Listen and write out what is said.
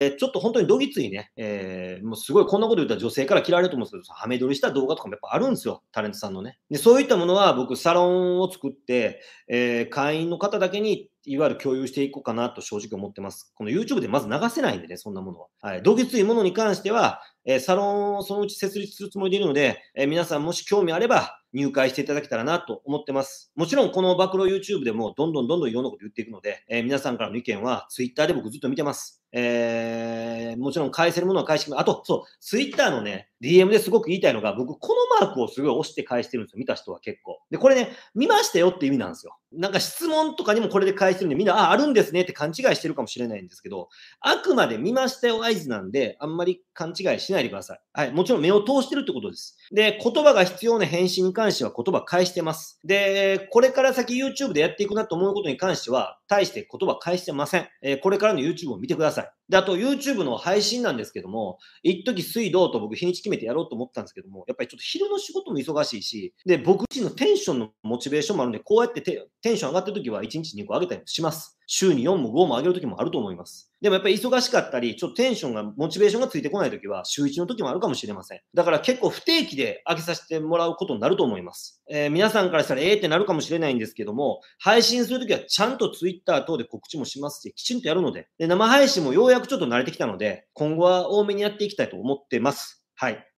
えちょっと本当にどぎついね、えー、もうすごいこんなこと言ったら女性から嫌われると思うんですけど、はめ撮りした動画とかもやっぱあるんですよ、タレントさんのね。で、そういったものは僕、サロンを作って、えー、会員の方だけに、いわゆる共有していこうかなと正直思ってます。この YouTube でまず流せないんでね、そんなものは。はい。どぎついものに関しては、えー、サロンをそのうち設立するつもりでいるので、え皆さんもし興味あれば、入会していただけたらなと思ってます。もちろん、この暴露 YouTube でもどんどんどんどんいろんなこと言っていくので、え皆さんからの意見は Twitter で僕ずっと見てます。えー、もちろん返せるものは返してあと、そう、ツイッターのね、DM ですごく言いたいのが、僕、このマークをすごい押して返してるんですよ。見た人は結構。で、これね、見ましたよって意味なんですよ。なんか質問とかにもこれで返してるんで、みんな、あ、あるんですねって勘違いしてるかもしれないんですけど、あくまで見ましたよ合図なんで、あんまり勘違いしないでください。はい。もちろん目を通してるってことです。で、言葉が必要な返信に関しては言葉返してます。で、これから先 YouTube でやっていくなと思うことに関しては、対して言葉返してません。えー、これからの YouTube を見てください。casa で、あと YouTube の配信なんですけども、一時水道と僕日にち決めてやろうと思ったんですけども、やっぱりちょっと昼の仕事も忙しいし、で、僕自身のテンションのモチベーションもあるんで、こうやってテンション上がってる時は1日2個上げたりもします。週に4も5も上げる時もあると思います。でもやっぱり忙しかったり、ちょっとテンションが、モチベーションがついてこない時は、週1の時もあるかもしれません。だから結構不定期で上げさせてもらうことになると思います。えー、皆さんからしたら、ええってなるかもしれないんですけども、配信するときはちゃんと Twitter 等で告知もしますし、きちんとやるので、で生配信もようやだちょっと慣れてきたので、今後は多めにやっていきたいと思ってます。はい。